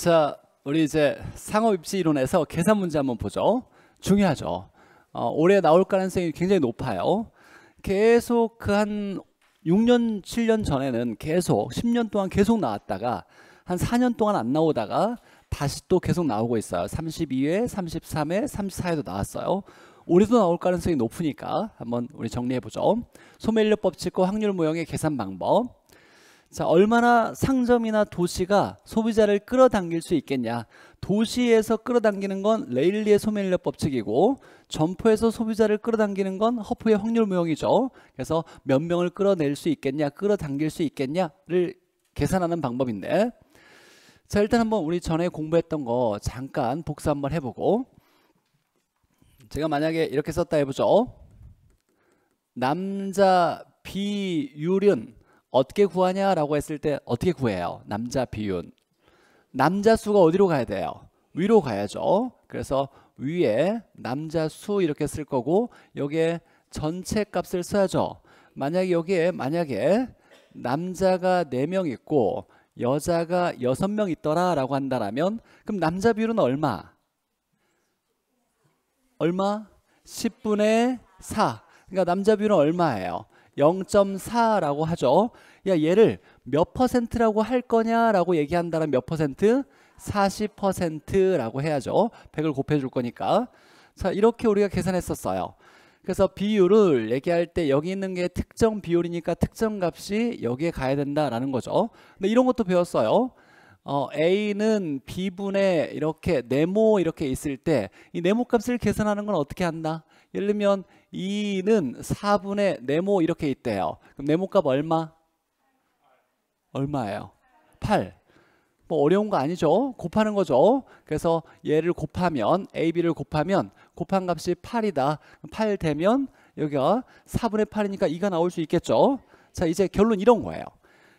자, 우리 이제 상업 입시 이론에서 계산 문제 한번 보죠. 중요하죠. 어, 올해 나올 가능성이 굉장히 높아요. 계속 그 한 6년, 7년 전에는 계속 10년 동안 계속 나왔다가 한 4년 동안 안 나오다가 다시 또 계속 나오고 있어요. 32회, 33회, 34회도 나왔어요. 올해도 나올 가능성이 높으니까 한번 우리 정리해 보죠. 소멸인력 법칙과 확률 모형의 계산 방법. 자, 얼마나 상점이나 도시가 소비자를 끌어당길 수 있겠냐. 도시에서 끌어당기는 건 레일리의 소멸력 법칙이고 점포에서 소비자를 끌어당기는 건 허프의 확률 모형이죠. 그래서 몇 명을 끌어낼 수 있겠냐, 끌어당길 수 있겠냐를 계산하는 방법인데 자, 일단 한번 우리 전에 공부했던 거 잠깐 복사 한번 해보고 제가 만약에 이렇게 썼다 해보죠. 남자 비율은 어떻게 구하냐라고 했을 때 어떻게 구해요? 남자 비윤. 남자 수가 어디로 가야 돼요? 위로 가야죠. 그래서 위에 남자 수 이렇게 쓸 거고 여기에 전체 값을 써야죠. 만약에 여기에 만약에 남자가 4명 있고 여자가 6명 있더라라고 한다라면 그럼 남자 비율은 얼마? 얼마? 10분의 4. 그러니까 남자 비율은 얼마예요? 0.4라고 하죠. 야 얘를 몇 퍼센트라고 할 거냐라고 얘기한다면 몇 퍼센트? 40%라고 해야죠. 100을 곱해 줄 거니까. 자 이렇게 우리가 계산했었어요. 그래서 비율을 얘기할 때 여기 있는 게 특정 비율이니까 특정 값이 여기에 가야 된다라는 거죠. 근데 이런 것도 배웠어요. 어, A는 B분의 이렇게 네모 이렇게 있을 때 이 네모 값을 계산하는 건 어떻게 한다? 예를 들면 2는 4분의 네모 이렇게 있대요. 그럼 네모값 얼마? 얼마예요? 8. 뭐 어려운 거 아니죠? 곱하는 거죠. 그래서 얘를 곱하면 AB를 곱하면 곱한 값이 8이다. 8 되면 여기가 4분의 8이니까 2가 나올 수 있겠죠. 자 이제 결론 이런 거예요.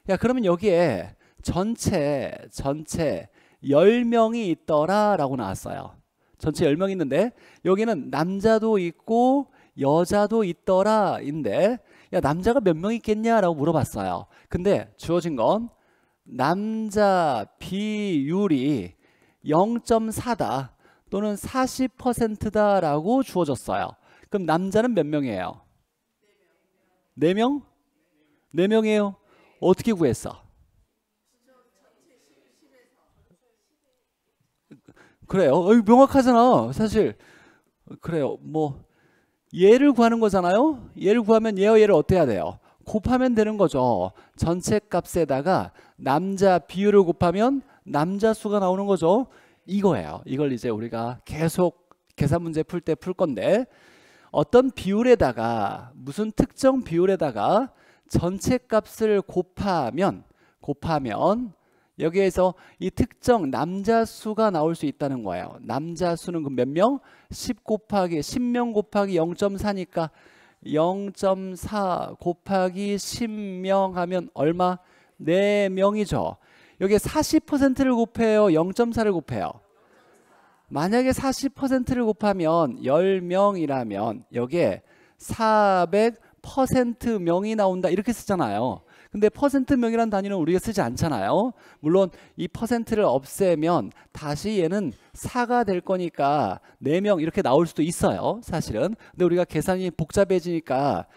야 그러면 여기에 전체 전체 10명이 있더라 라고 나왔어요. 전체 10명 있는데 여기는 남자도 있고 여자도 있더라인데 야 남자가 몇 명 있겠냐라고 물어봤어요. 근데 주어진 건 남자 비율이 0.4다 또는 40%다라고 주어졌어요. 그럼 남자는 몇 명이에요? 4명? 4명이에요. 어떻게 구했어? 그래요. 어, 명확하잖아. 사실 그래요. 뭐 얘를 구하는 거잖아요. 얘를 구하면 얘와 얘를 어떻게 해야 돼요? 곱하면 되는 거죠. 전체 값에다가 남자 비율을 곱하면 남자 수가 나오는 거죠. 이거예요. 이걸 이제 우리가 계속 계산 문제 풀 때 풀 건데 어떤 비율에다가 무슨 특정 비율에다가 전체 값을 곱하면 곱하면 여기에서 이 특정 남자 수가 나올 수 있다는 거예요. 남자 수는 몇 명? 10 곱하기 10명 곱하기 0.4니까 0.4 곱하기 10명 하면 얼마? 4명이죠. 여기 40%를 곱해요. 0.4를 곱해요. 만약에 40%를 곱하면 10명이라면 여기에 400% 명이 나온다 이렇게 쓰잖아요. 근데 퍼센트명이라는 단위는 우리가 쓰지 않잖아요. 물론 이 퍼센트를 없애면 다시 얘는 4가 될 거니까 4명 이렇게 나올 수도 있어요. 사실은. 근데 우리가 계산이 복잡해지니까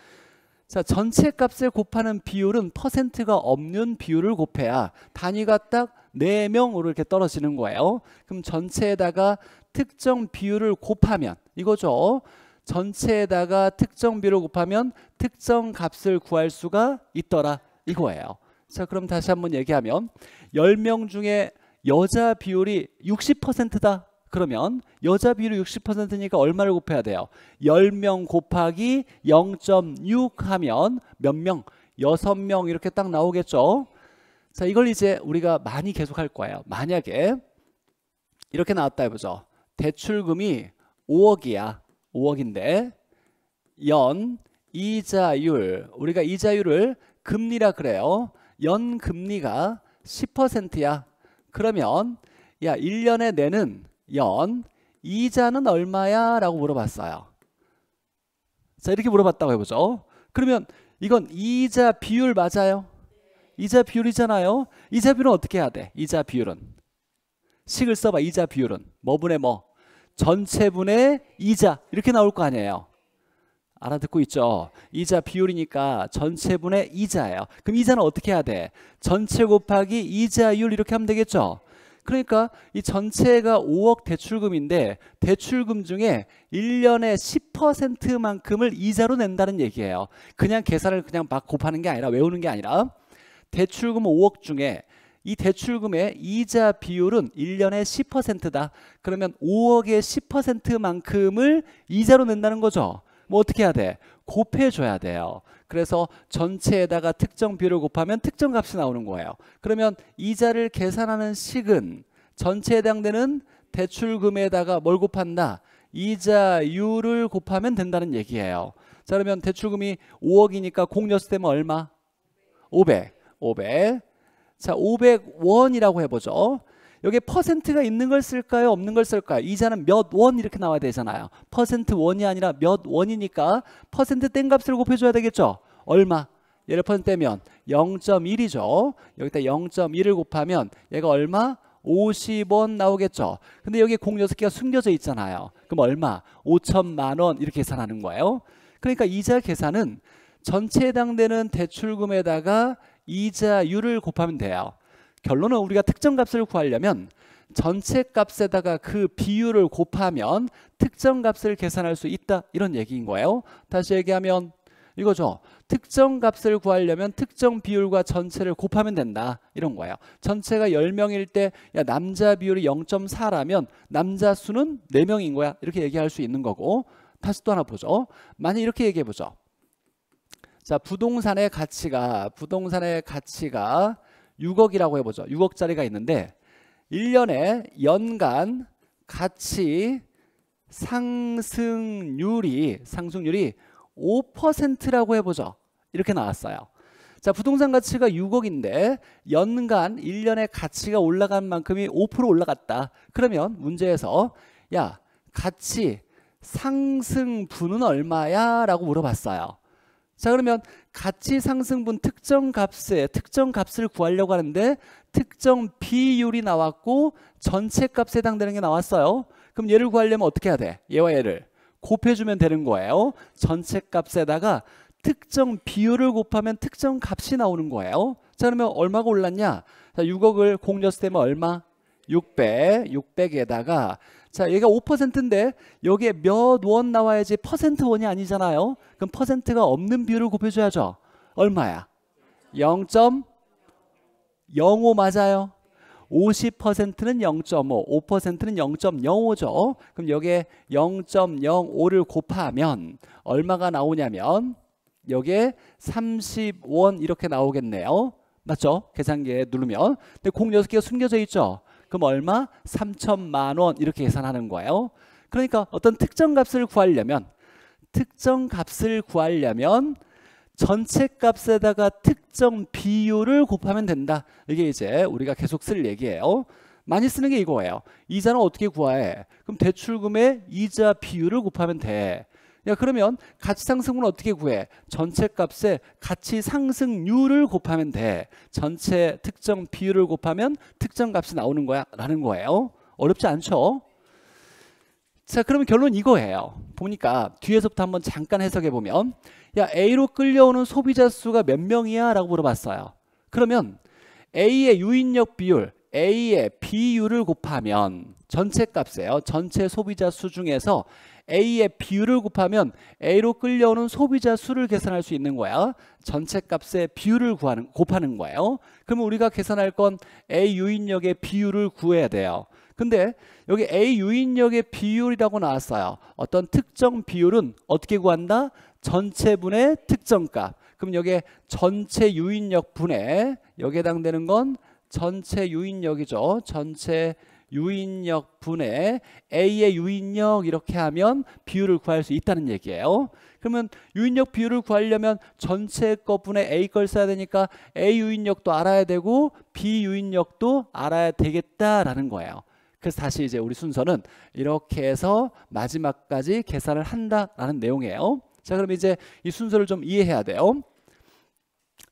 자 전체 값을 곱하는 비율은 퍼센트가 없는 비율을 곱해야 단위가 딱 4명으로 이렇게 떨어지는 거예요. 그럼 전체에다가 특정 비율을 곱하면 이거죠. 전체에다가 특정 비율을 곱하면 특정 값을 구할 수가 있더라. 이거예요. 자, 그럼 다시 한번 얘기하면 10명 중에 여자 비율이 60%다. 그러면 여자 비율이 60%니까 얼마를 곱해야 돼요? 10명 곱하기 0.6 하면 몇 명? 6명 이렇게 딱 나오겠죠? 자, 이걸 이제 우리가 많이 계속 할 거예요. 만약에 이렇게 나왔다 해보죠. 대출금이 5억이야. 5억인데 연 이자율 우리가 이자율을 금리라 그래요. 연 금리가 10%야. 그러면 야 1년에 내는 연 이자는 얼마야? 라고 물어봤어요. 자 이렇게 물어봤다고 해보죠. 그러면 이건 이자 비율 맞아요? 이자 비율이잖아요. 이자 비율은 어떻게 해야 돼? 이자 비율은 식을 써봐. 이자 비율은 뭐분의 뭐 전체분의 이자 이렇게 나올 거 아니에요. 알아듣고 있죠. 이자 비율이니까 전체분의 이자예요. 그럼 이자는 어떻게 해야 돼? 전체 곱하기 이자율 이렇게 하면 되겠죠. 그러니까 이 전체가 5억 대출금인데 대출금 중에 1년에 10%만큼을 이자로 낸다는 얘기예요. 그냥 계산을 그냥 막 곱하는 게 아니라 외우는 게 아니라 대출금 5억 중에 이 대출금의 이자 비율은 1년에 10%다. 그러면 5억의 10%만큼을 이자로 낸다는 거죠. 뭐 어떻게 해야 돼? 곱해줘야 돼요. 그래서 전체에다가 특정 비율을 곱하면 특정 값이 나오는 거예요. 그러면 이자를 계산하는 식은 전체에 해당되는 대출금에다가 뭘 곱한다? 이자율을 곱하면 된다는 얘기예요. 자 그러면 대출금이 5억이니까 공여수 되면 얼마? 500. 500. 자 500원이라고 해보죠. 여기에 퍼센트가 있는 걸 쓸까요? 없는 걸 쓸까요? 이자는 몇 원 이렇게 나와야 되잖아요. 퍼센트 원이 아니라 몇 원이니까 퍼센트 땡값을 곱해줘야 되겠죠. 얼마? 얘를 퍼센트 떼면 0.1이죠. 여기다 0.1을 곱하면 얘가 얼마? 50원 나오겠죠. 근데 여기 공 6개가 숨겨져 있잖아요. 그럼 얼마? 5천만 원 이렇게 계산하는 거예요. 그러니까 이자 계산은 전체 해당되는 대출금에다가 이자율을 곱하면 돼요. 결론은 우리가 특정 값을 구하려면 전체 값에다가 그 비율을 곱하면 특정 값을 계산할 수 있다 이런 얘기인 거예요 다시 얘기하면 이거죠 특정 값을 구하려면 특정 비율과 전체를 곱하면 된다 이런 거예요 전체가 10명일 때 야, 남자 비율이 0.4라면 남자 수는 4명인 거야 이렇게 얘기할 수 있는 거고 다시 또 하나 보죠 만약 이렇게 얘기해 보죠 자 부동산의 가치가 부동산의 가치가 6억이라고 해보죠. 6억짜리가 있는데 1년에 연간 가치 상승률이 상승률이 5%라고 해보죠. 이렇게 나왔어요. 자 부동산 가치가 6억인데 연간 1년에 가치가 올라간 만큼이 5% 올라갔다. 그러면 문제에서 야 가치 상승분은 얼마야? 라고 물어봤어요. 자 그러면 가치 상승분 특정 값에 특정 값을 구하려고 하는데 특정 비율이 나왔고 전체 값에 해당되는 게 나왔어요. 그럼 얘를 구하려면 어떻게 해야 돼? 얘와 얘를 곱해주면 되는 거예요. 전체 값에다가 특정 비율을 곱하면 특정 값이 나오는 거예요. 자 그러면 얼마가 올랐냐? 자 6억을 공여을때면 얼마? 600, 600에다가 자, 얘가 5%인데 여기에 몇 원 나와야지 퍼센트 원이 아니잖아요. 그럼 퍼센트가 없는 비율을 곱해줘야죠. 얼마야? 0.05 맞아요. 50%는 0.5, 5%는 0.05죠. 그럼 여기에 0.05를 곱하면 얼마가 나오냐면 여기에 30원 이렇게 나오겠네요. 맞죠? 계산기에 누르면. 근데 공 6개가 숨겨져 있죠. 그럼 얼마? 3천만 원 이렇게 계산하는 거예요. 그러니까 어떤 특정 값을 구하려면 특정 값을 구하려면 전체 값에다가 특정 비율을 곱하면 된다. 이게 이제 우리가 계속 쓸 얘기예요. 많이 쓰는 게 이거예요. 이자는 어떻게 구해? 그럼 대출금의 이자 비율을 곱하면 돼. 야 그러면 가치 상승은 어떻게 구해? 전체 값에 가치 상승률을 곱하면 돼. 전체 특정 비율을 곱하면 특정 값이 나오는 거야라는 거예요. 어렵지 않죠? 자 그러면 결론 이거예요. 보니까 뒤에서부터 한번 잠깐 해석해 보면 야 A로 끌려오는 소비자 수가 몇 명이야라고 물어봤어요. 그러면 A의 유인력 비율 A의 비율을 곱하면 전체 값이에요. 전체 소비자 수 중에서 A의 비율을 곱하면 A로 끌려오는 소비자 수를 계산할 수 있는 거야. 전체 값의 비율을 구하는, 곱하는 거예요. 그러면 우리가 계산할 건 A 유인력의 비율을 구해야 돼요. 근데 여기 A 유인력의 비율이라고 나왔어요. 어떤 특정 비율은 어떻게 구한다? 전체분의 특정값. 그럼 여기에 전체 유인력 분의 여기에 해당되는 건 전체 유인력이죠. 전체 유인력 분의 A의 유인력 이렇게 하면 비율을 구할 수 있다는 얘기예요. 그러면 유인력 비율을 구하려면 전체 것분의 A 걸 써야 되니까 A 유인력도 알아야 되고 B 유인력도 알아야 되겠다라는 거예요. 그래서 다시 이제 우리 순서는 이렇게 해서 마지막까지 계산을 한다라는 내용이에요. 자 그럼 이제 이 순서를 좀 이해해야 돼요.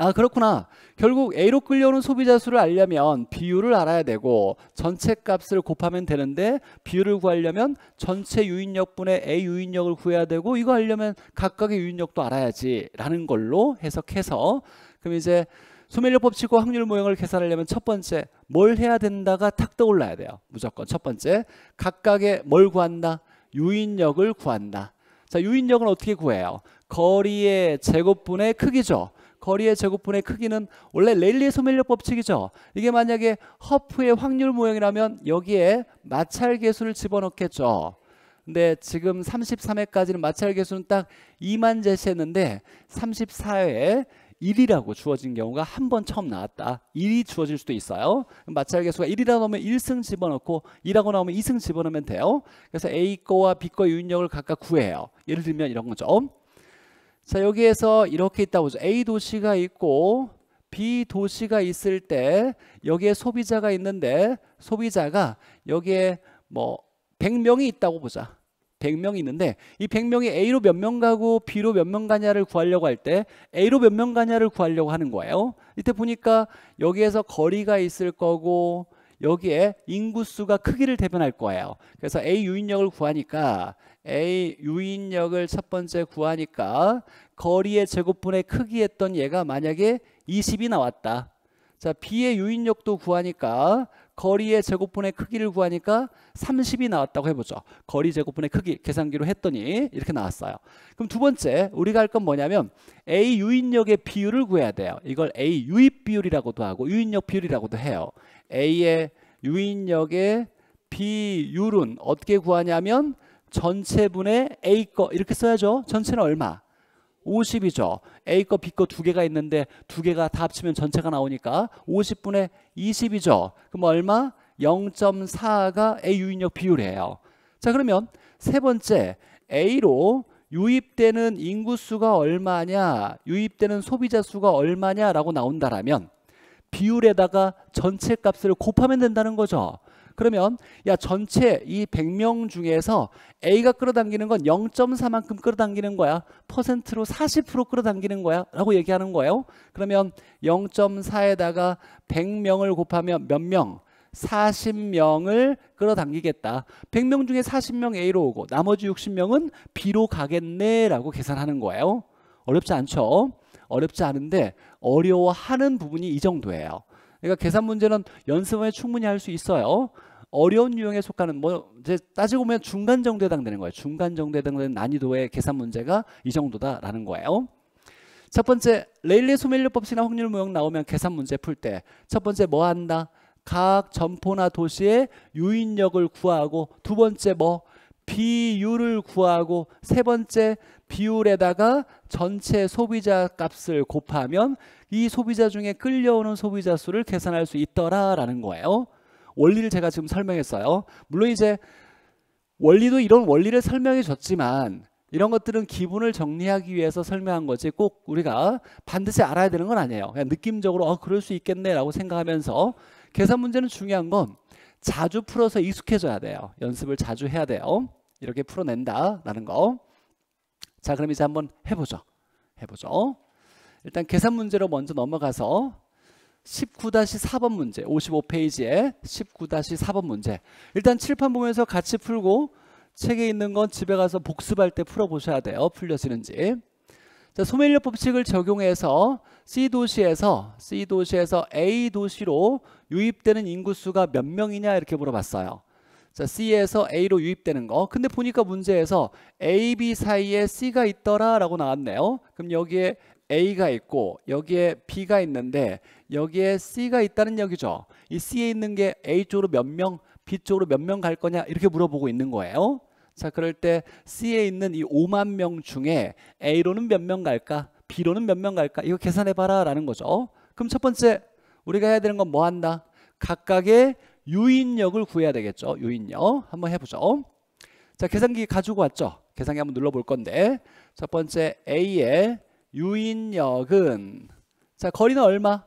아 그렇구나. 결국 A로 끌려오는 소비자 수를 알려면 비율을 알아야 되고 전체 값을 곱하면 되는데 비율을 구하려면 전체 유인력분의 A 유인력을 구해야 되고 이거 하려면 각각의 유인력도 알아야지 라는 걸로 해석해서 그럼 이제 소멸력 법칙과 확률 모형을 계산하려면 첫 번째 뭘 해야 된다가 탁 떠올라야 돼요. 무조건 첫 번째 각각의 뭘 구한다? 유인력을 구한다. 자 유인력은 어떻게 구해요? 거리의 제곱분의 크기죠. 거리의 제곱분의 크기는 원래 레일리의 소멸력 법칙이죠. 이게 만약에 허프의 확률 모형이라면 여기에 마찰 계수를 집어넣겠죠. 근데 지금 33회까지는 마찰 계수는 딱 2만 제시했는데 34회에 1이라고 주어진 경우가 한 번 처음 나왔다. 1이 주어질 수도 있어요. 마찰 계수가 1이라고 하면 1승 집어넣고 2라고 나오면 2승 집어넣으면 돼요. 그래서 A 거와 B 거의 유인력을 각각 구해요. 예를 들면 이런 거죠. 자 여기에서 이렇게 있다고 죠 A 도시가 있고 B 도시가 있을 때 여기에 소비자가 있는데 소비자가 여기에 뭐 100명이 있다고 보자. 100명이 있는데 이 100명이 A로 몇 명 가고 B로 몇 명 가냐를 구하려고 할 때 A로 몇 명 가냐를 구하려고 하는 거예요. 이때 보니까 여기에서 거리가 있을 거고 여기에 인구수가 크기를 대변할 거예요. 그래서 A 유인력을 구하니까 A 유인역을 첫 번째 구하니까 거리의 제곱분의 크기 였던 얘가 만약에 20이 나왔다. 자, B의 유인역도 구하니까 거리의 제곱분의 크기를 구하니까 30이 나왔다고 해보죠. 거리 제곱분의 크기 계산기로 했더니 이렇게 나왔어요. 그럼 두 번째 우리가 할 건 뭐냐면 A 유인역의 비율을 구해야 돼요. 이걸 A 유입 비율이라고도 하고 유인역 비율이라고도 해요. A의 유인역의 비율은 어떻게 구하냐면 전체분의 A거 이렇게 써야죠. 전체는 얼마? 50이죠. A거, B거 두 개가 있는데 두 개가 다 합치면 전체가 나오니까 50분의 20이죠. 그럼 얼마? 0.4가 A 유인력 비율이에요. 자 그러면 세 번째 A로 유입되는 인구수가 얼마냐 유입되는 소비자 수가 얼마냐라고 나온다라면 비율에다가 전체 값을 곱하면 된다는 거죠. 그러면 야 전체 이 100명 중에서 A가 끌어당기는 건 0.4만큼 끌어당기는 거야. 퍼센트로 40% 끌어당기는 거야. 라고 얘기하는 거예요. 그러면 0.4에다가 100명을 곱하면 몇 명? 40명을 끌어당기겠다. 100명 중에 40명 A로 오고 나머지 60명은 B로 가겠네라고 계산하는 거예요. 어렵지 않죠? 어렵지 않은데 어려워하는 부분이 이 정도예요. 그러니까 계산 문제는 연습에 후 충분히 할 수 있어요. 어려운 유형에 속하는 뭐 이제 따지고 보면 중간 정도에 해당되는 거예요. 중간 정도에 해당되는 난이도의 계산 문제가 이 정도다라는 거예요. 첫 번째 레일리 소멸률법칙이나 확률 모형 나오면 계산 문제 풀 때 첫 번째 뭐 한다? 각 점포나 도시의 유인력을 구하고 두 번째 뭐 비율을 구하고 세 번째 비율에다가 전체 소비자 값을 곱하면 이 소비자 중에 끌려오는 소비자 수를 계산할 수 있더라라는 거예요. 원리를 제가 지금 설명했어요. 물론 이제 원리도 이런 원리를 설명해 줬지만 이런 것들은 기분을 정리하기 위해서 설명한 거지 꼭 우리가 반드시 알아야 되는 건 아니에요. 그냥 느낌적으로 어 그럴 수 있겠네라고 생각하면서 계산 문제는 중요한 건 자주 풀어서 익숙해져야 돼요. 연습을 자주 해야 돼요. 이렇게 풀어낸다라는 거. 자, 그럼 이제 한번 해보죠. 해보죠. 일단 계산 문제로 먼저 넘어가서 19-4번 문제 55페이지에 19-4번 문제 일단 칠판 보면서 같이 풀고 책에 있는 건 집에 가서 복습할 때 풀어보셔야 돼요 풀려지는지 자, 소멸력 법칙을 적용해서 C 도시에서 C 도시에서 A 도시로 유입되는 인구수가 몇 명이냐 이렇게 물어봤어요 자, C에서 A로 유입되는 거. 근데 보니까 문제에서 A, B 사이에 C가 있더라라고 나왔네요. 그럼 여기에 A가 있고 여기에 B가 있는데 여기에 C가 있다는 얘기죠. 이 C에 있는 게 A 쪽으로 몇 명, B 쪽으로 몇 명 갈 거냐 이렇게 물어보고 있는 거예요. 자, 그럴 때 C에 있는 이 5만 명 중에 A로는 몇 명 갈까? B로는 몇 명 갈까? 이거 계산해 봐라라는 거죠. 그럼 첫 번째 우리가 해야 되는 건 뭐 한다? 각각의 유인력을 구해야 되겠죠. 유인력 한번 해보죠. 자 계산기 가지고 왔죠. 계산기 한번 눌러볼 건데 첫 번째 A의 유인력은 자 거리는 얼마?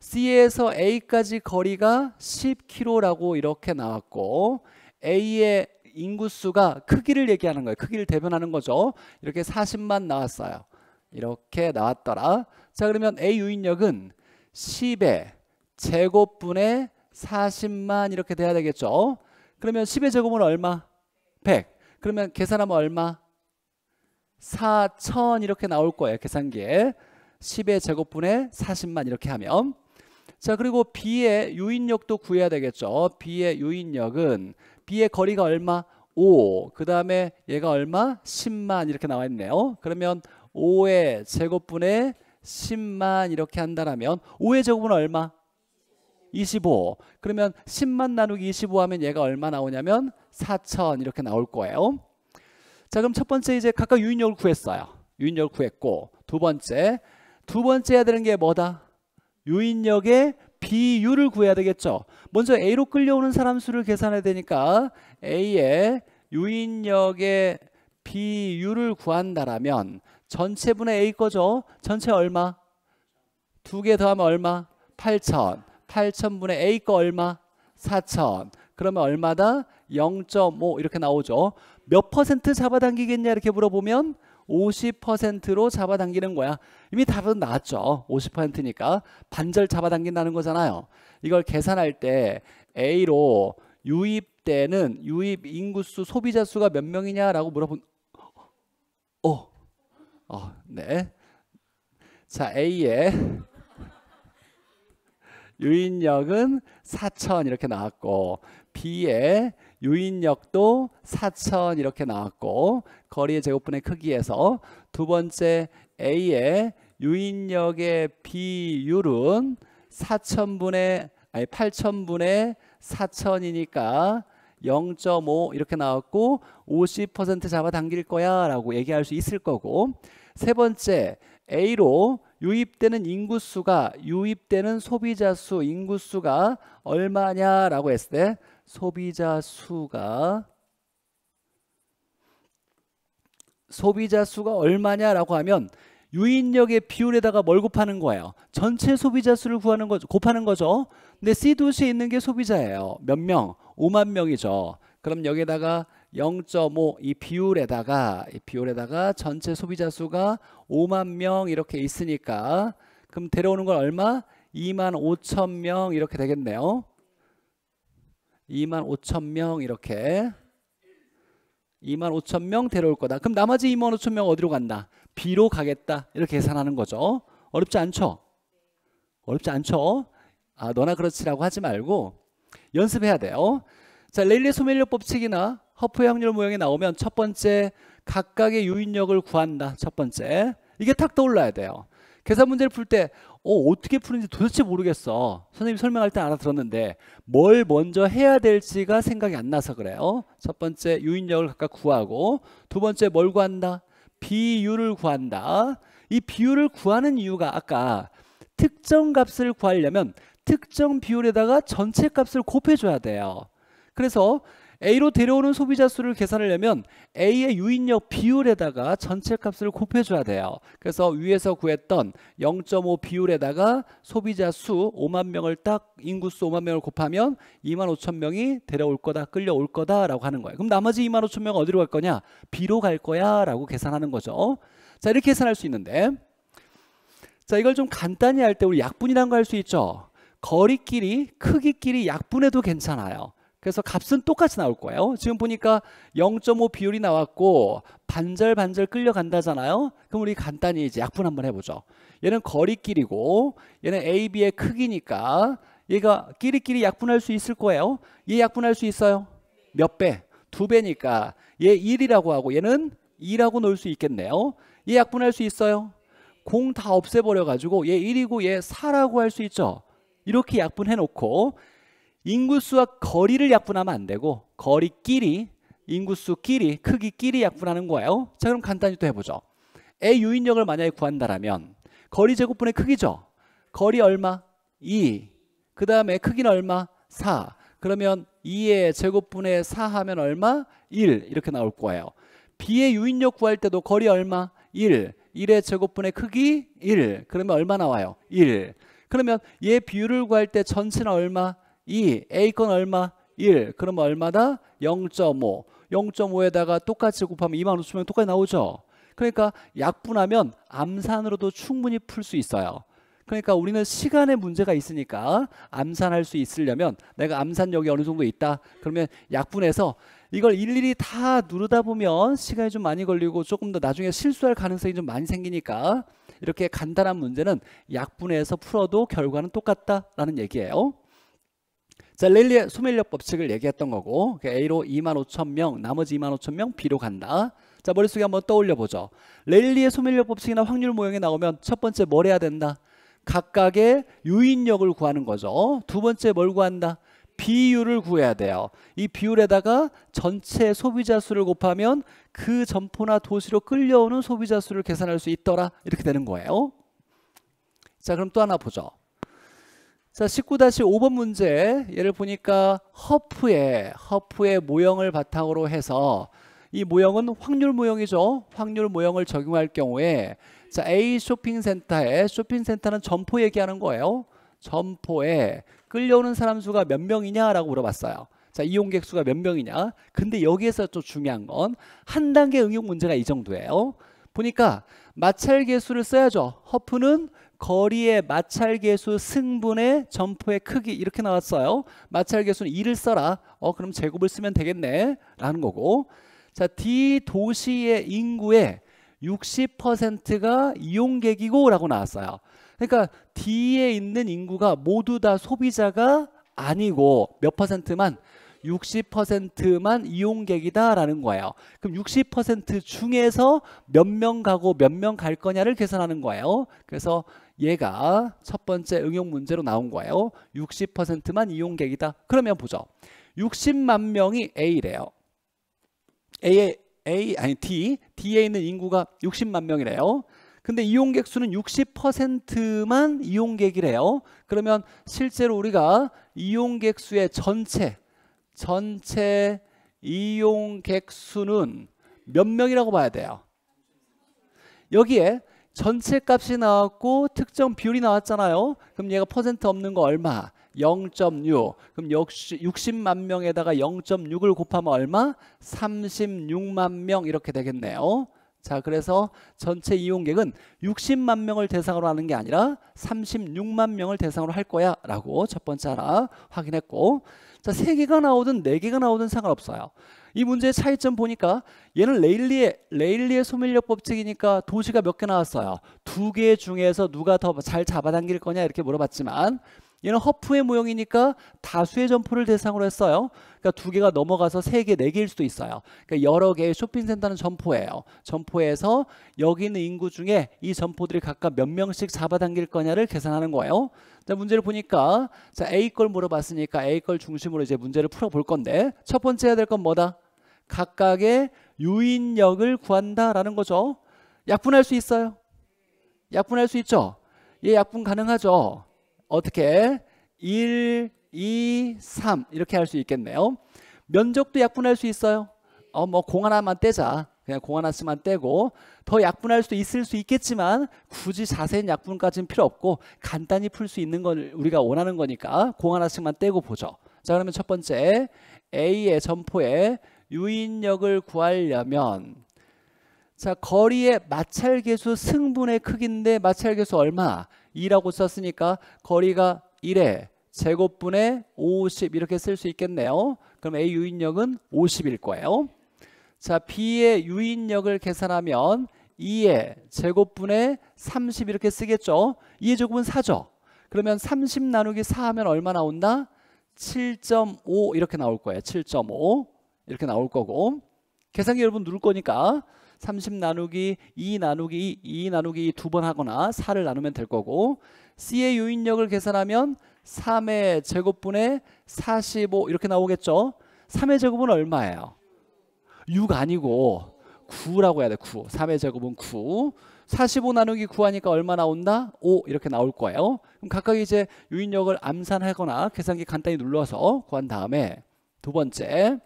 C에서 A까지 거리가 10km라고 이렇게 나왔고 A의 인구수가 크기를 얘기하는 거예요. 크기를 대변하는 거죠. 이렇게 40만 나왔어요. 이렇게 나왔더라. 자 그러면 A 유인력은 10의 제곱분의 40만 이렇게 돼야 되겠죠. 그러면 10의 제곱은 얼마? 100. 그러면 계산하면 얼마? 4천 이렇게 나올 거예요. 계산기에. 10의 제곱분에 40만 이렇게 하면 자 그리고 B의 유인력도 구해야 되겠죠. B의 유인력은 B의 거리가 얼마? 5. 그 다음에 얘가 얼마? 10만 이렇게 나와 있네요. 그러면 5의 제곱분에 10만 이렇게 한다라면 5의 제곱은 얼마? 25. 그러면 10만 나누기 25 하면 얘가 얼마 나오냐면 4천 이렇게 나올 거예요. 자, 그럼 첫 번째 이제 각각 유인력을 구했어요. 유인력을 구했고 두 번째 두 번째 해야 되는 게 뭐다? 유인력의 비율을 구해야 되겠죠. 먼저 A로 끌려오는 사람 수를 계산해야 되니까 A의 유인력의 비율을 구한다라면 전체분의 A 거죠. 전체 얼마? 두 개 더하면 얼마? 8천. 8천분의 a 가 얼마? 4천. 그러면 얼마다? 0.5 이렇게 나오죠. 몇 퍼센트 잡아당기겠냐 이렇게 물어보면 50%로 잡아당기는 거야. 이미 답은 나왔죠. 50%니까 반절 잡아당긴다는 거잖아요. 이걸 계산할 때 A로 유입 되는 유입 인구수 소비자 수가 몇 명이냐라고 물어본 어. 어. 네. 자, a 에 유인력은 4천 이렇게 나왔고 B의 유인력도 4천 이렇게 나왔고 거리의 제곱분의 크기에서 두 번째 A의 유인력의 비율은 4천분의 아니 8천분의 4천이니까 0.5 이렇게 나왔고 50% 잡아당길 거야 라고 얘기할 수 있을 거고 세 번째 A로 유입되는 인구수가 유입되는 소비자 수 인구수가 얼마냐라고 했을 때 소비자 수가 소비자 수가 얼마냐라고 하면 유인력의 비율에다가 뭘 곱하는 거예요? 전체 소비자 수를 구하는 거죠. 곱하는 거죠. 근데 C 도시에 있는 게 소비자예요. 몇 명? 5만 명이죠. 그럼 여기다가 에 0.5이 비율에다가 이 비율에다가 전체 소비자 수가 5만 명 이렇게 있으니까 그럼 데려오는 건 얼마? 2만 5천 명 이렇게 되겠네요. 2만 5천 명 이렇게 2만 5천 명 데려올 거다. 그럼 나머지 2만 5천 명 어디로 간다? B로 가겠다. 이렇게 계산하는 거죠. 어렵지 않죠? 어렵지 않죠? 아 너나 그렇지라고 하지 말고 연습해야 돼요. 자 레일리 소멸력 법칙이나 허프 확률 모형이 나오면 첫 번째 각각의 유인력을 구한다. 첫 번째. 이게 탁 떠올라야 돼요. 계산 문제를 풀 때 어, 어떻게 푸는지 도대체 모르겠어. 선생님이 설명할 때 알아들었는데 뭘 먼저 해야 될지가 생각이 안 나서 그래요. 첫 번째 유인력을 각각 구하고 두 번째 뭘 구한다? 비율을 구한다. 이 비율을 구하는 이유가 아까 특정 값을 구하려면 특정 비율에다가 전체 값을 곱해줘야 돼요. 그래서 A로 데려오는 소비자 수를 계산하려면 A의 유인력 비율에다가 전체 값을 곱해줘야 돼요. 그래서 위에서 구했던 0.5 비율에다가 소비자 수 5만 명을 딱 인구수 5만 명을 곱하면 2만 5천 명이 데려올 거다 끌려올 거다라고 하는 거예요. 그럼 나머지 2만 5천 명 어디로 갈 거냐? B로 갈 거야 라고 계산하는 거죠. 자 이렇게 계산할 수 있는데 자 이걸 좀 간단히 할 때 우리 약분이라는 거할 수 있죠. 거리끼리 크기끼리 약분해도 괜찮아요. 그래서 값은 똑같이 나올 거예요. 지금 보니까 0.5 비율이 나왔고 반절 반절 끌려간다잖아요. 그럼 우리 간단히 이제 약분 한번 해보죠. 얘는 거리끼리고 얘는 AB의 크기니까 얘가 끼리끼리 약분할 수 있을 거예요. 얘 약분할 수 있어요. 몇 배? 두 배니까 얘 1이라고 하고 얘는 2라고 놓을 수 있겠네요. 얘 약분할 수 있어요. 공 다 없애버려가지고 얘 1이고 얘 4라고 할 수 있죠. 이렇게 약분해놓고 인구수와 거리를 약분하면 안 되고 거리끼리 인구수끼리 크기끼리 약분하는 거예요. 자 그럼 간단히 또 해보죠. 애 유인력을 만약에 구한다라면 거리 제곱분의 크기죠. 거리 얼마? 2. 그 다음에 크기는 얼마? 4. 그러면 2의 제곱분의 4 하면 얼마? 1 이렇게 나올 거예요. B의 유인력 구할 때도 거리 얼마? 1. 1의 제곱분의 크기 1. 그러면 얼마 나와요? 1. 그러면 얘 비율을 구할 때 전체는 얼마? 2, A건 얼마? 1. 그러면 얼마다? 0.5. 0.5에다가 똑같이 곱하면 2 5 0 0 0명 똑같이 나오죠. 그러니까 약분하면 암산으로도 충분히 풀 수 있어요. 그러니까 우리는 시간에 문제가 있으니까 암산할 수 있으려면 내가 암산력이 어느 정도 있다. 그러면 약분해서 이걸 일일이 다 누르다 보면 시간이 좀 많이 걸리고 조금 더 나중에 실수할 가능성이 좀 많이 생기니까 이렇게 간단한 문제는 약분해서 풀어도 결과는 똑같다라는 얘기예요. 자, 렐리의 소멸력 법칙을 얘기했던 거고 그 A로 2만 5천 명, 나머지 2만 5천 명 B로 간다. 자, 머릿속에 한번 떠올려 보죠. 렐리의 소멸력 법칙이나 확률 모형에 나오면 첫 번째 뭘 해야 된다? 각각의 유인력을 구하는 거죠. 두 번째 뭘 구한다? 비율을 구해야 돼요. 이 비율에다가 전체 소비자 수를 곱하면 그 점포나 도시로 끌려오는 소비자 수를 계산할 수 있더라. 이렇게 되는 거예요. 자, 그럼 또 하나 보죠. 자, 19-5번 문제. 얘를 보니까 허프의 허프의 모형을 바탕으로 해서 이 모형은 확률 모형이죠. 확률 모형을 적용할 경우에 자, A 쇼핑센터에 쇼핑센터는 점포 얘기하는 거예요. 점포에 끌려오는 사람 수가 몇 명이냐라고 물어봤어요. 자, 이용객 수가 몇 명이냐? 근데 여기에서 또 중요한 건 한 단계 응용 문제가 이 정도예요. 보니까 마찰 계수를 써야죠. 허프는 거리의 마찰계수 승분의 점포의 크기 이렇게 나왔어요. 마찰계수는 2를 써라. 어 그럼 제곱을 쓰면 되겠네. 라는 거고 자 D 도시의 인구의 60%가 이용객이고 라고 나왔어요. 그러니까 D에 있는 인구가 모두 다 소비자가 아니고 몇 퍼센트만 60%만 이용객이다라는 거예요. 그럼 60% 중에서 몇 명 가고 몇 명 갈 거냐를 계산하는 거예요. 그래서 얘가 첫 번째 응용 문제로 나온 거예요. 60%만 이용객이다. 그러면 보죠. 60만 명이 A래요. A, A 아니 D, D에 있는 인구가 60만 명이래요. 근데 이용객 수는 60%만 이용객이래요. 그러면 실제로 우리가 이용객 수의 전체 전체 이용객 수는 몇 명이라고 봐야 돼요? 여기에 전체 값이 나왔고 특정 비율이 나왔잖아요. 그럼 얘가 퍼센트 없는 거 얼마? 0.6. 그럼 역시 60만 명에다가 0.6을 곱하면 얼마? 36만 명 이렇게 되겠네요. 자, 그래서 전체 이용객은 60만 명을 대상으로 하는 게 아니라 36만 명을 대상으로 할 거야라고 첫 번째 하나 확인했고 자, 3개가 나오든 4개가 나오든 상관없어요. 이 문제의 차이점 보니까 얘는 레일리의 레일리의 소멸력 법칙이니까 도시가 몇 개 나왔어요. 두 개 중에서 누가 더 잘 잡아당길 거냐 이렇게 물어봤지만 얘는 허프의 모형이니까 다수의 점포를 대상으로 했어요. 그러니까 두 개가 넘어가서 세 개, 네 개일 수도 있어요. 그러니까 여러 개의 쇼핑센터는 점포예요. 점포에서 여기 있는 인구 중에 이 점포들이 각각 몇 명씩 잡아당길 거냐를 계산하는 거예요. 자, 문제를 보니까 자, A 걸 물어봤으니까 A 걸 중심으로 이제 문제를 풀어볼 건데 첫 번째 해야 될 건 뭐다? 각각의 유인력을 구한다라는 거죠. 약분할 수 있어요. 약분할 수 있죠. 예, 약분 가능하죠. 어떻게? 1, 2, 3 이렇게 할 수 있겠네요. 면적도 약분할 수 있어요. 어, 뭐 공 하나만 떼자. 그냥 공 하나씩만 떼고 더 약분할 수도 있을 수 있겠지만 굳이 자세한 약분까지는 필요 없고 간단히 풀 수 있는 걸 우리가 원하는 거니까 공 하나씩만 떼고 보죠. 자 그러면 첫 번째 A의 점포에 유인력을 구하려면 자 거리의 마찰계수 승분의 크기인데 마찰계수 얼마? 2라고 썼으니까 거리가 1에 제곱분의 50 이렇게 쓸 수 있겠네요. 그럼 A 유인력은 50일 거예요. 자 B의 유인력을 계산하면 2에 제곱분의 30 이렇게 쓰겠죠. 2의 제곱은 4죠. 그러면 30 나누기 4 하면 얼마 나온다? 7.5 이렇게 나올 거예요. 7.5 이렇게 나올 거고 계산기 여러분 누를 거니까 30 나누기 2 나누기 2, 나누기 2번 하거나 4를 나누면 될 거고 C의 유인력을 계산하면 3의 제곱분의 45 이렇게 나오겠죠 3의 제곱은 얼마예요? 6 아니고 9라고 해야 돼 9. 3의 제곱은 9 45 나누기 9 하니까 얼마 나온다? 5 이렇게 나올 거예요 그럼 각각 이제 유인력을 암산하거나 계산기 간단히 눌러서 구한 다음에 두 번째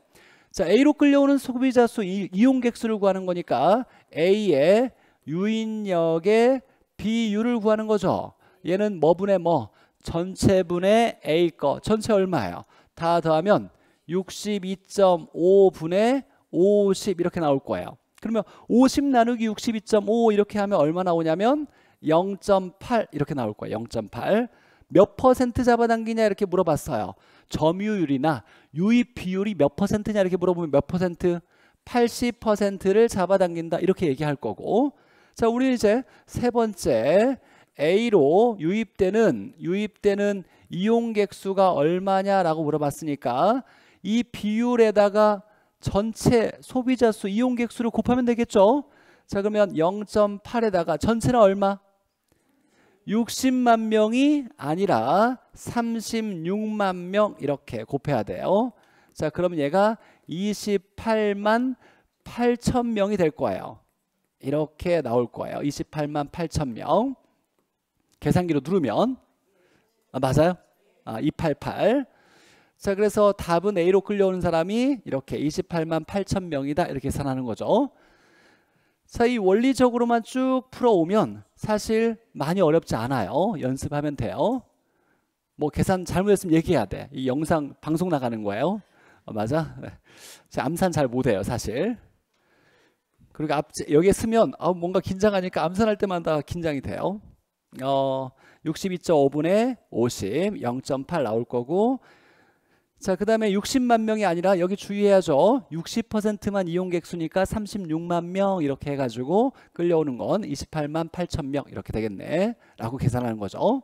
자 A로 끌려오는 소비자 수 이, 이용객 수를 구하는 거니까 A의 유인역의 비율을 구하는 거죠. 얘는 뭐분의 뭐 전체분의 A 거 전체 얼마예요? 다 더하면 62.5분의 50 이렇게 나올 거예요. 그러면 50 나누기 62.5 이렇게 하면 얼마 나오냐면 0.8 이렇게 나올 거예요. 0.8몇 퍼센트 잡아당기냐 이렇게 물어봤어요. 점유율이나 유입 비율이 몇 퍼센트냐 이렇게 물어보면 몇 퍼센트? 80%를 잡아당긴다 이렇게 얘기할 거고 자 우리 이제 세 번째 A로 유입되는 유입되는 이용객수가 얼마냐라고 물어봤으니까 이 비율에다가 전체 소비자 수 이용객수를 곱하면 되겠죠 자 그러면 0.8에다가 전체는 얼마? 60만 명이 아니라 36만 명 이렇게 곱해야 돼요. 자, 그럼 얘가 28만 8천 명이 될 거예요. 이렇게 나올 거예요. 28만 8천 명. 계산기로 누르면 아, 맞아요? 아, 288. 자, 그래서 답은 A로 끌려오는 사람이 이렇게 28만 8천 명이다. 이렇게 계산하는 거죠. 자, 이 원리적으로만 쭉 풀어오면 사실 많이 어렵지 않아요. 연습하면 돼요. 뭐 계산 잘못했으면 얘기해야 돼. 이 영상 방송 나가는 거예요. 어, 맞아? 제 네. 암산 잘 못해요, 사실. 그리고 앞 여기에 쓰면 아, 뭔가 긴장하니까 암산할 때마다 긴장이 돼요. 어, 62.5분에 50, 0.8 나올 거고 자, 그 다음에 60만 명이 아니라 여기 주의해야죠. 60%만 이용객 수니까 36만 명 이렇게 해가지고 끌려오는 건 28만 8천 명 이렇게 되겠네. 라고 계산하는 거죠.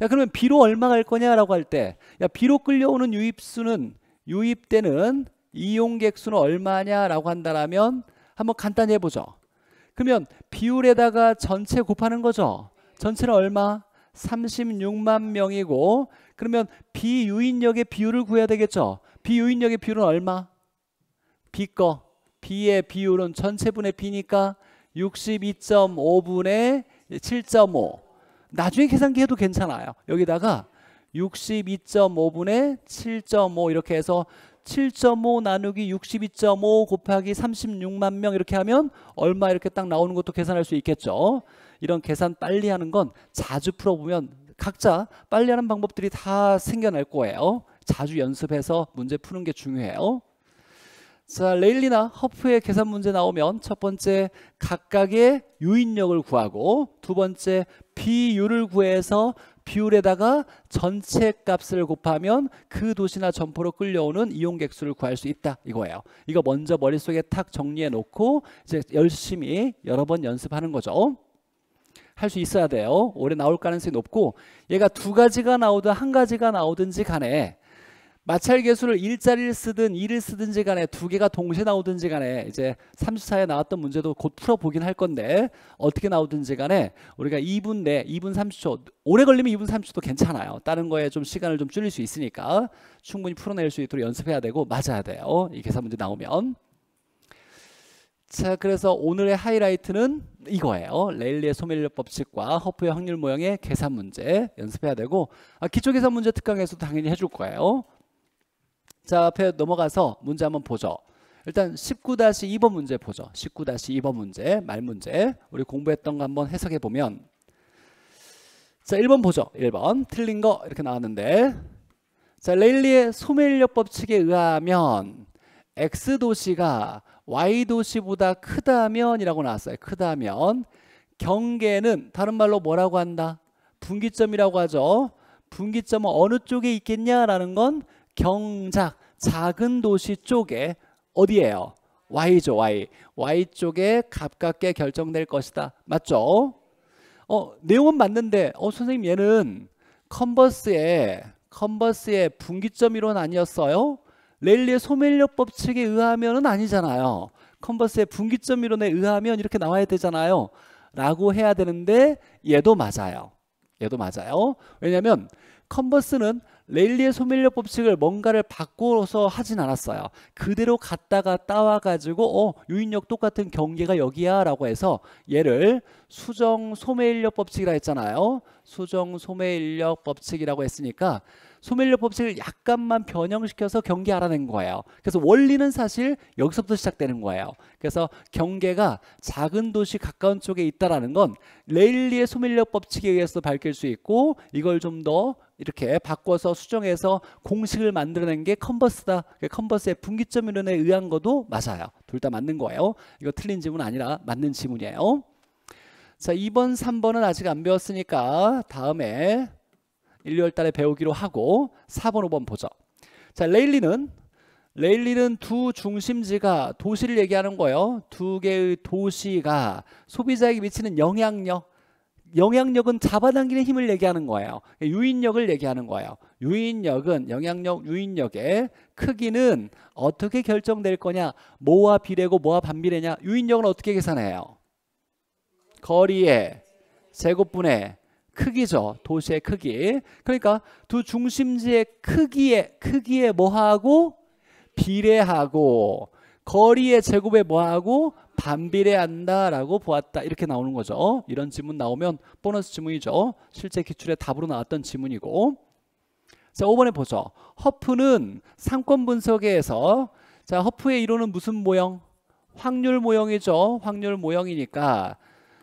야, 그러면 비로 얼마 갈 거냐라고 할 때, 야, 비로 끌려오는 유입수는, 유입되는 이용객 수는 얼마냐라고 한다라면 한번 간단히 해보죠. 그러면 비율에다가 전체 곱하는 거죠. 전체는 얼마? 36만 명이고 그러면 비유인력의 비율을 구해야 되겠죠. 비유인력의 비율은 얼마? 비 거. 비의 비율은 전체분의 비니까 62.5분의 7.5. 나중에 계산기 해도 괜찮아요. 여기다가 62.5분의 7.5 이렇게 해서 7.5 나누기 62.5 곱하기 36만 명 이렇게 하면 얼마 이렇게 딱 나오는 것도 계산할 수 있겠죠. 이런 계산 빨리 하는 건 자주 풀어보면 각자 빨리 하는 방법들이 다 생겨날 거예요. 자주 연습해서 문제 푸는 게 중요해요. 자, 레일리나 허프의 계산 문제 나오면 첫 번째 각각의 유인력을 구하고 두 번째 비율을 구해서 비율에다가 전체 값을 곱하면 그 도시나 점포로 끌려오는 이용객수를 구할 수 있다 이거예요. 이거 먼저 머릿속에 탁 정리해 놓고 이제 열심히 여러 번 연습하는 거죠. 할수 있어야 돼요. 올해 나올 가능성이 높고 얘가 두 가지가 나오든 한 가지가 나오든지 간에 마찰 개수를 일자리를 쓰든 일을 쓰든지 간에 두 개가 동시에 나오든지 간에 이제 34에 나왔던 문제도 곧 풀어보긴 할 건데 어떻게 나오든지 간에 우리가 2분 내 2분 30초 오래 걸리면 2분 30초도 괜찮아요. 다른 거에 좀 시간을 좀 줄일 수 있으니까 충분히 풀어낼 수 있도록 연습해야 되고 맞아야 돼요. 이 계산 문제 나오면 자, 그래서 오늘의 하이라이트는 이거예요. 레일리의 소멸력 법칙과 허프의 확률 모형의 계산 문제 연습해야 되고 아, 기초 계산 문제 특강에서도 당연히 해줄 거예요. 자, 앞에 넘어가서 문제 한번 보죠. 일단 19-2번 문제 보죠. 19-2번 문제, 말 문제. 우리 공부했던 거 한번 해석해 보면 자, 1번 보죠. 1번. 틀린 거 이렇게 나왔는데 자, 레일리의 소멸력 법칙에 의하면 X 도시가 y 도시보다 크다면이라고 나왔어요. 크다면 경계는 다른 말로 뭐라고 한다? 분기점이라고 하죠. 분기점은 어느 쪽에 있겠냐라는 건 경작 작은 도시 쪽에 어디예요? y죠 y y 쪽에 가깝게 결정될 것이다 맞죠? 어 내용은 맞는데 어 선생님 얘는 컨버스의 컨버스의 분기점이론 아니었어요? 레일리의 소멸력 법칙에 의하면은 아니잖아요. 컨버스의 분기점 이론에 의하면 이렇게 나와야 되잖아요. 라고 해야 되는데 얘도 맞아요. 얘도 맞아요. 왜냐하면 컨버스는 레일리의 소멸력 법칙을 뭔가를 바꿔서 하진 않았어요. 그대로 갔다가 따와가지고 어 유인력 똑같은 경계가 여기야 라고 해서 얘를 수정 소멸력 법칙이라 했잖아요. 수정 소멸력 법칙이라고 했으니까 소멸력 법칙을 약간만 변형시켜서 경계 알아낸 거예요. 그래서 원리는 사실 여기서부터 시작되는 거예요. 그래서 경계가 작은 도시 가까운 쪽에 있다라는 건 레일리의 소멸력 법칙에 의해서도 밝힐 수 있고 이걸 좀더 이렇게 바꿔서 수정해서 공식을 만들어낸 게 컨버스다. 그러니까 컨버스의 분기점 이론에 의한 것도 맞아요. 둘 다 맞는 거예요. 이거 틀린 지문 아니라 맞는 지문이에요. 자, 2번, 3번은 아직 안 배웠으니까 다음에 1, 2월 달에 배우기로 하고 4번, 5번 보죠. 자, 레일리는 레일리는 두 중심지가 도시를 얘기하는 거예요. 두 개의 도시가 소비자에게 미치는 영향력 영향력은 잡아당기는 힘을 얘기하는 거예요. 유인력을 얘기하는 거예요. 유인력은 영향력 유인력의 크기는 어떻게 결정될 거냐? 뭐와 비례고 뭐와 반비례냐? 유인력은 어떻게 계산해요? 거리의 제곱분의 크기죠. 도시의 크기. 그러니까 두 중심지의 크기에 크기에 뭐하고 비례하고 거리의 제곱에 뭐하고 반비례한다라고 보았다 이렇게 나오는 거죠. 이런 지문 나오면 보너스 지문이죠. 실제 기출에 답으로 나왔던 지문이고 자 5번에 보죠. 허프는 상권 분석에서 자 허프의 이론은 무슨 모형? 확률 모형이죠. 확률 모형이니까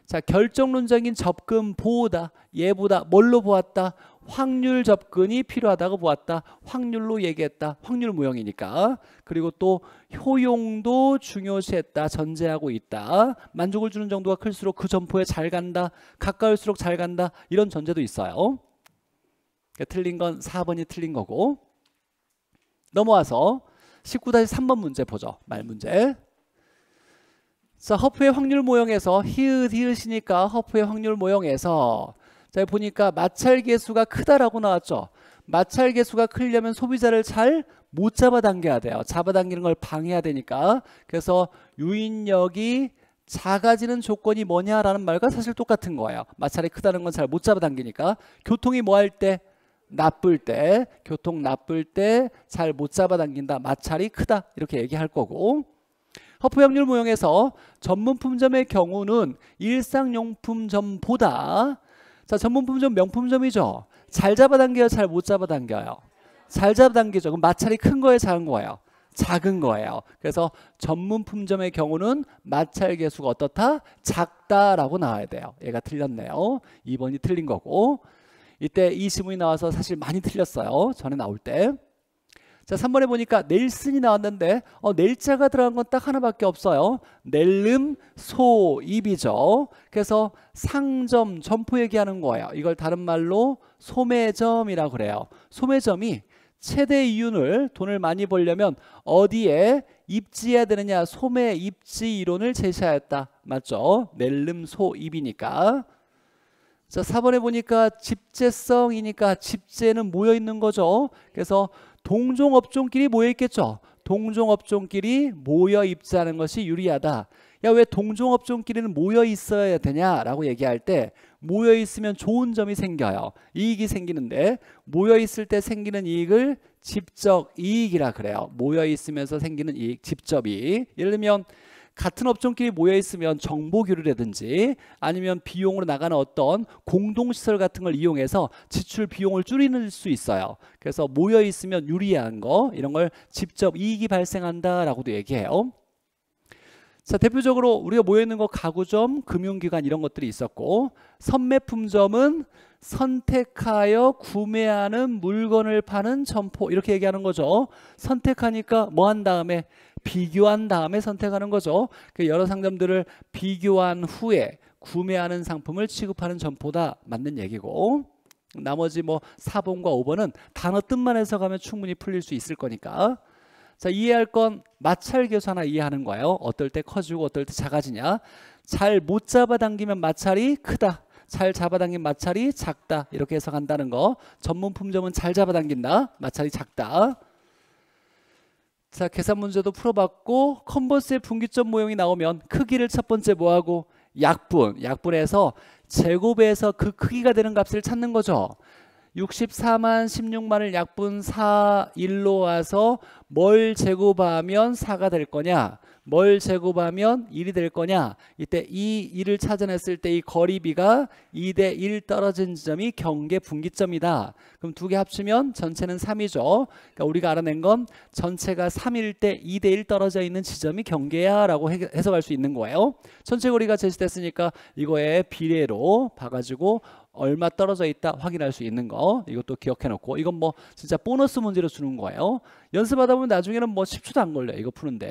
자 결정론적인 접근 보호다 얘보다 뭘로 보았다 확률 접근이 필요하다고 보았다. 확률로 얘기했다. 확률 모형이니까. 그리고 또 효용도 중요시했다. 전제하고 있다. 만족을 주는 정도가 클수록 그 점포에 잘 간다. 가까울수록 잘 간다. 이런 전제도 있어요. 그러니까 틀린 건 4번이 틀린 거고. 넘어와서 19-3번 문제 보죠. 말 문제. 자, 허프의 확률 모형에서 히읗 히읗이니까 허프의 확률 모형에서 자, 보니까 마찰 개수가 크다라고 나왔죠. 마찰 개수가 크려면 소비자를 잘 못 잡아당겨야 돼요. 잡아당기는 걸 방해해야 되니까. 그래서 유인력이 작아지는 조건이 뭐냐라는 말과 사실 똑같은 거예요. 마찰이 크다는 건 잘 못 잡아당기니까. 교통이 뭐 할 때? 나쁠 때, 교통 나쁠 때 잘 못 잡아당긴다. 마찰이 크다. 이렇게 얘기할 거고. 허프형률 모형에서 전문 품점의 경우는 일상용품점보다 자, 전문품점 명품점이죠. 잘 잡아당겨요, 잘 못 잡아당겨요. 잘 잡아당기죠. 그럼 마찰이 큰 거예요, 작은 거예요? 작은 거예요. 그래서 전문 품점의 경우는 마찰 개수가 어떻다? 작다라고 나와야 돼요. 얘가 틀렸네요. 2번이 틀린 거고. 이때 이 지문이 나와서 사실 많이 틀렸어요. 전에 나올 때. 자, 3번에 보니까 넬슨이 나왔는데 어, 넬자가 들어간 건 딱 하나밖에 없어요. 넬름 소입이죠. 그래서 상점, 점포 얘기하는 거예요. 이걸 다른 말로 소매점이라고 그래요. 소매점이 최대 이윤을 돈을 많이 벌려면 어디에 입지해야 되느냐 소매 입지 이론을 제시하였다. 맞죠? 넬름 소입이니까. 자, 4번에 보니까 집재성이니까 집재는 모여 있는 거죠. 그래서 동종업종끼리 모여 있겠죠. 동종업종끼리 모여 입자는 것이 유리하다. 야왜 동종업종끼리는 모여 있어야 되냐라고 얘기할 때 모여 있으면 좋은 점이 생겨요. 이익이 생기는데 모여 있을 때 생기는 이익을 직접 이익이라 그래요. 모여 있으면서 생기는 이익, 직접 이익. 예를 들면 같은 업종끼리 모여 있으면 정보 교류라든지 아니면 비용으로 나가는 어떤 공동 시설 같은 걸 이용해서 지출 비용을 줄이는 수 있어요. 그래서 모여 있으면 유리한 거 이런 걸 직접 이익이 발생한다라고도 얘기해요. 자 대표적으로 우리가 모여 있는 거 가구점, 금융기관 이런 것들이 있었고 선매품점은 선택하여 구매하는 물건을 파는 점포 이렇게 얘기하는 거죠. 선택하니까 뭐 한 다음에 비교한 다음에 선택하는 거죠. 그 여러 상점들을 비교한 후에 구매하는 상품을 취급하는 점포다 맞는 얘기고 나머지 뭐 4번과 5번은 단어 뜻만 해서가면 충분히 풀릴 수 있을 거니까 자 이해할 건 마찰 계수 하나 이해하는 거예요. 어떨 때 커지고 어떨 때 작아지냐. 잘 못 잡아당기면 마찰이 크다. 잘 잡아당긴 마찰이 작다 이렇게 해석한다는 거 전문 품점은 잘 잡아당긴다 마찰이 작다 자 계산 문제도 풀어봤고 컨버스의 분기점 모형이 나오면 크기를 첫 번째 뭐하고 약분 약분에서 제곱에서 그 크기가 되는 값을 찾는 거죠 64만 16만을 약분 4, 1로 와서 뭘 제곱하면 4가 될 거냐 뭘 제곱하면 1이 될 거냐? 이때 이 2를 찾아냈을 때 이 거리비가 2대1 떨어진 지점이 경계 분기점이다. 그럼 두 개 합치면 전체는 3이죠. 그러니까 우리가 알아낸 건 전체가 3일 때2대1 떨어져 있는 지점이 경계야 라고 해석할 수 있는 거예요. 전체 거리가 제시됐으니까 이거에 비례로 봐가지고 얼마 떨어져 있다 확인할 수 있는 거 이것도 기억해 놓고 이건 뭐 진짜 보너스 문제로 주는 거예요 연습하다 보면 나중에는 뭐 10초도 안 걸려요 이거 푸는데